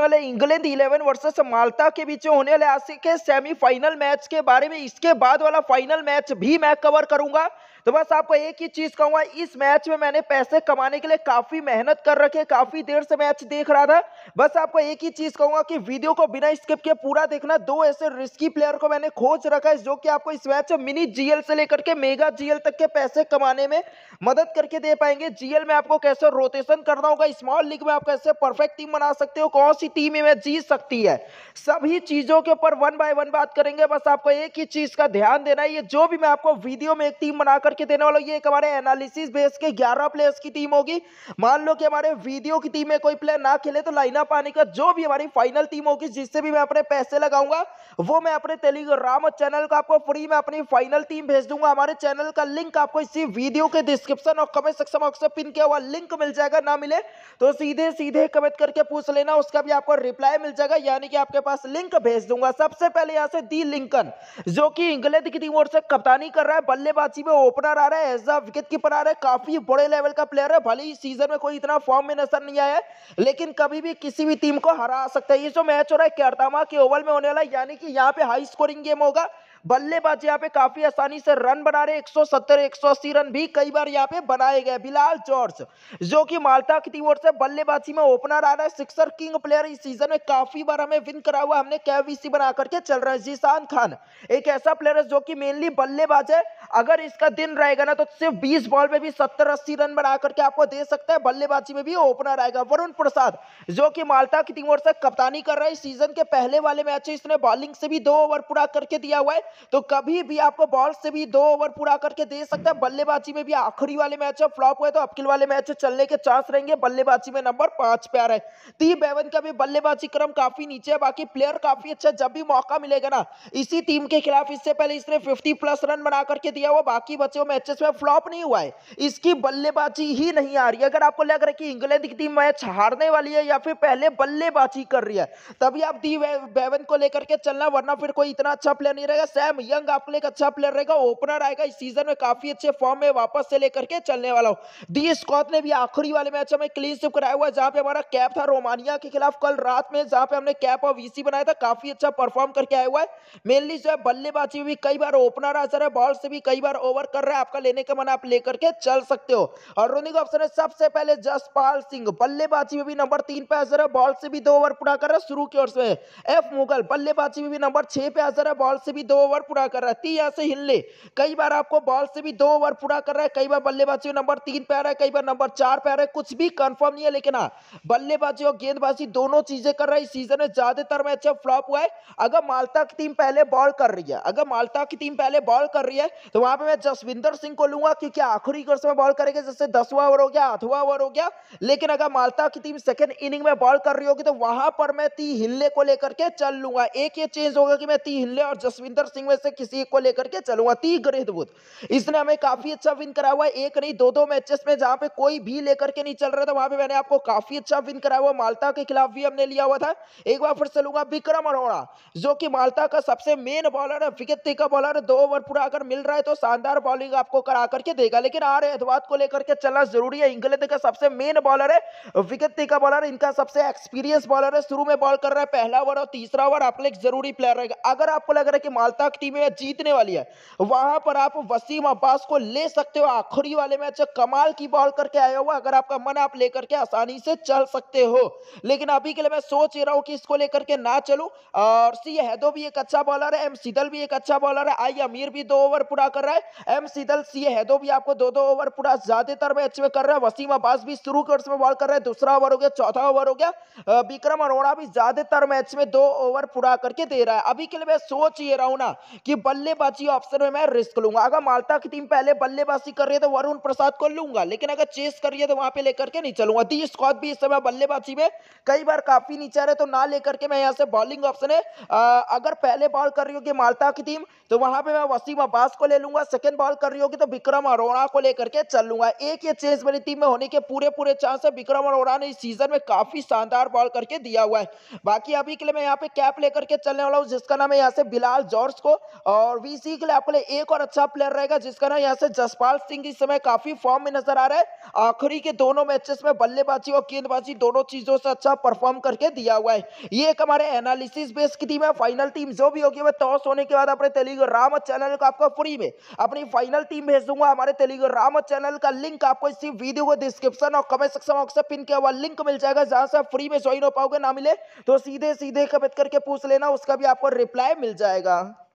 वाले England eleven versus माल्टा के बीच होने वाले आज के सेमीफाइनल मैच के बारे में इसके बाद वाला फाइनल मैच भी मैं कवर करूंगा तो बस आपको एक ही चीज कहूंगा इस मैच में मैंने पैसे कमाने के लिए काफी मेहनत कर रखे काफी देर से मैच देख रहा था बस आपको एक ही चीज कहूंगा कि वीडियो को बिना स्किप किए पूरा देखना दो ऐसे रिस्की प्लेयर को मैंने खोज रखा है जो कि आपको इस मैच में मिनी जीएल से लेकर के मेगा जीएल तक के पैसे कमाने में मदद करके दे पाएंगे जीएल में आपको कैसे रोटेशन करना होगा स्मॉल लीग में आप कैसे परफेक्ट टीम बना सकते हो कौन सी टीम में जीत सकती है सभी चीजों के ऊपर वन बाय वन बात करेंगे बस आपको एक ही चीज का ध्यान देना है ये जो भी मैं आपको वीडियो में एक टीम बनाकर करके देने वाला ये एक हमारे एनालिसिस बेस के 11 प्लेयर्स की टीम होगी मान लो कि हमारे वीडियो की टीम में कोई प्लेयर ना खेले तो लाइनअप आने का जो भी हमारी फाइनल टीम होगी जिससे भी मैं अपने पैसे लगाऊंगा वो मैं अपने टेलीग्राम चैनल का आपको फ्री में अपनी फाइनल टीम भेज दूंगा हमारे चैनल का लिंक आपको इसी वीडियो के डिस्क्रिप्शन और कमेंट सेक्शन बॉक्स में पिन किया हुआ लिंक मिल जाएगा ना मिले तो सीधे सीधे कमेंट करके पूछ लेना उसका भी आपको रिप्लाई मिल जाएगा यानी कि आपके पास लिंक भेज दूंगा सबसे पहले यहाँ से दी लिंकन जो कि इंग्लैंड की टीम और से कप्तानी कर रहा है बल्लेबाजी में ओपन ओपनर आ रहा है एज अ विकेट कीपर आ रहा है काफी बड़े लेवल का प्लेयर है भले ही सीजन में कोई इतना फॉर्म में नजर नहीं आया लेकिन कभी भी किसी भी टीम को हरा सकता है ये जो मैच हो रहा है कैरतामा के ओवल में होने वाला यानी कि यहाँ पे हाई स्कोरिंग गेम होगा बल्लेबाज यहाँ पे काफी आसानी से रन बना रहे 170 180 रन भी कई बार यहाँ पे बनाए गए बिलाल जॉर्ज जो कि माल्टा की ओर से बल्लेबाजी में ओपनर आ रहा है सिक्सर किंग प्लेयर इस सीजन में काफी बार हमें विन करा हुआ हमने कैसी बना करके चल रहा है जीशान खान एक ऐसा प्लेयर है जो की मेनली बल्लेबाज है अगर इसका दिन रहेगा ना तो सिर्फ बीस बॉल में भी सत्तर अस्सी रन बना करके आपको दे सकता है बल्लेबाजी में भी ओपनर आएगा वरुण प्रसाद जो कि माल्टा की ओर से कप्तानी कर रहा है सीजन के पहले वाले मैच इसने बॉलिंग से भी दो ओवर पूरा करके दिया हुआ है तो कभी भी आपको बॉल से भी दो ओवर पूरा करके दे सकता है बल्लेबाजी में भी आखिरी वाले मैच है फ्लॉप हुए तो अपकिल वाले मैच चलने के चांस रहेंगे बल्लेबाजी में नंबर पांच पे आ रहे टी बेवन का भी बल्लेबाजी क्रम काफी नीचे है बाकी प्लेयर काफी अच्छा जब भी मौका मिलेगा ना इसी टीम के खिलाफ इससे पहले इसने फिफ्टी प्लस रन बना करके दिया हुआ बाकी बचे हुए मैचेस में फ्लॉप नहीं हुआ है इसकी बल्लेबाजी ही नहीं आ रही अगर आपको लग रहा है कि इंग्लैंड की टीम मैच हारने वाली है या फिर पहले बल्लेबाजी कर रही है तभी आप दी बेवन को लेकर के चलना वरना फिर कोई इतना अच्छा प्लेयर नहीं रहेगा सैम यंग आपके लिए एक अच्छा प्लेयर रहेगा ओपनर आएगा इस सीजन में काफी अच्छे फॉर्म में वापस से लेकर के चलने वाला हो डी स्कॉट ने भी आखिरी वाले मैच में क्लीन स्विप कराया हुआ जहां पे हमारा कैप था रोमानिया के खिलाफ कल रात में जहां पे हमने कैप और वीसी बनाया था काफी अच्छा परफॉर्म करके आया हुआ है मेनली जो है बल्लेबाजी भी कई बार ओपनर असर है बॉल से भी कई बार ओवर कर रहा है आपका लेने का मन आप लेकर के चल सकते हो और रोनिंग ऑप्शन है सबसे पहले जसपाल सिंह बल्लेबाजी में भी नंबर तीन पे हजर है बॉल से भी दो ओवर पूरा कर रहा है शुरू की ओर से एफ मुगल बल्लेबाजी में भी नंबर छह पे हजर है बॉल से भी दो ओवर ओवर पूरा कर रहा है तीन यहाँ से हिलने कई बार आपको बॉल से भी दो ओवर पूरा कर रहा है कई बार बल्लेबाजी नंबर तीन पे आ रहा है कई बार नंबर चार पे आ रहा है कुछ भी कंफर्म नहीं है लेकिन हाँ बल्लेबाजी और गेंदबाजी दोनों चीजें कर रहा है इस सीजन में ज्यादातर मैच फ्लॉप हुआ है अगर माल्टा की टीम पहले बॉल कर रही है अगर माल्टा की टीम पहले बॉल कर रही है तो वहां पर मैं जसविंदर सिंह को लूंगा क्योंकि आखिरी ओवर में बॉल करेगा जैसे दसवा ओवर हो गया आठवा ओवर हो गया लेकिन अगर माल्टा की टीम सेकेंड इनिंग में बॉल कर रही होगी तो वहां पर मैं ती हिले को लेकर के चल लूंगा एक ये चेंज होगा कि मैं ती हिले और जसविंदर सिंह में से किसी एक को लेकर के चलूंगा तीग्रहित बुद्ध इसने हमें काफी अच्छा विन करा हुआ है एक नहीं दो दो मैचेस में जहां पे कोई भी लेकर के नहीं चल रहा था वहां पे मैंने आपको काफी अच्छा विन कराया हुआ मालता के खिलाफ भी हमने लिया हुआ था एक बार फिर चलूंगा विक्रम अरोड़ा जो की मालता का सबसे मेन बॉलर है विकेट टेकर बॉलर दो ओवर पूरा अगर मिल रहा है तो शानदार बॉलिंग आपको करा करके देगा लेकिन आर एहतवाद को लेकर के चलना जरूरी है इंग्लैंड का सबसे मेन बॉलर है विकेट टेकर बॉलर इनका सबसे एक्सपीरियंस बॉलर है शुरू में बॉल कर रहा है पहला ओवर और तीसरा ओवर आपके लिए जरूरी प्लेयर रहेगा अगर आपको लग रहा है कि मालता तक टीमें जीतने वाली है वहां पर आप वसीम अब्बास को ले सकते हो आखिरी वाले मैच कमाल की बॉल करके आया हुआ अगर आपका मन आप लेकर के आसानी से चल सकते हो लेकिन अभी के लिए मैं सोच ही रहा हूँ कि इसको लेकर के ना चलू और सी हैदो भी एक अच्छा बॉलर है एम सीदल भी एक अच्छा बॉलर है आई अमीर भी दो ओवर पूरा कर रहा है एम सीदल सी हैदो भी आपको दो दो ओवर पूरा ज्यादातर मैच में कर रहा है वसीम अब्बास भी शुरू कर उसमें बॉल कर रहा है दूसरा ओवर हो गया चौथा ओवर हो गया विक्रम अरोड़ा भी ज्यादातर मैच में दो ओवर पूरा करके दे रहा है अभी के लिए मैं सोच ही रहा हूं ना कि बल्लेबाजी ऑप्शन में मैं रिस्क लूंगा अगर मालता की टीम पहले बल्लेबाजी कर रही है तो वरुण प्रसाद को लूंगा लेकिन अगर चेस कर रही है तो वहां पे लेकर के नहीं चलूंगा दी स्कॉट भी इस समय बल्लेबाजी में कई बार काफी नीचे रहे तो ना लेकर के मैं यहाँ से बॉलिंग ऑप्शन है अगर पहले बॉल कर रही होगी मालता की टीम तो वहां पर मैं वसीम अब्बास को ले लूंगा सेकेंड बॉल कर रही होगी तो विक्रम अरोड़ा को लेकर के चल लूंगा एक ये चेस मेरी टीम में होने के पूरे पूरे चांस है विक्रम अरोड़ा ने इस सीजन में काफी शानदार बॉल करके दिया हुआ है बाकी अभी के लिए मैं यहाँ पे कैप लेकर के चलने वाला हूँ जिसका नाम है यहाँ से बिलाल जॉर्ज को और वीसी के लिए आपके लिए एक और अच्छा प्लेयर रहेगा जिसका ना यहाँ से जसपाल सिंह इस समय काफी फॉर्म में नजर आ रहा है आखिरी के दोनों मैचेस में बल्लेबाजी और गेंदबाजी दोनों चीजों से अच्छा परफॉर्म करके दिया हुआ है ये एक हमारे एनालिसिस बेस की टीम है फाइनल टीम जो भी होगी मैं टॉस होने के बाद अपने टेलीग्राम चैनल को आपको फ्री में अपनी फाइनल टीम भेज दूंगा हमारे टेलीग्राम चैनल का लिंक आपको इसी वीडियो को डिस्क्रिप्शन और कमेंट सेक्शन बॉक्स से पिन किया हुआ लिंक मिल जाएगा जहां से फ्री में ज्वाइन हो पाओगे ना मिले तो सीधे सीधे कमेंट करके पूछ लेना उसका भी आपको रिप्लाई मिल जाएगा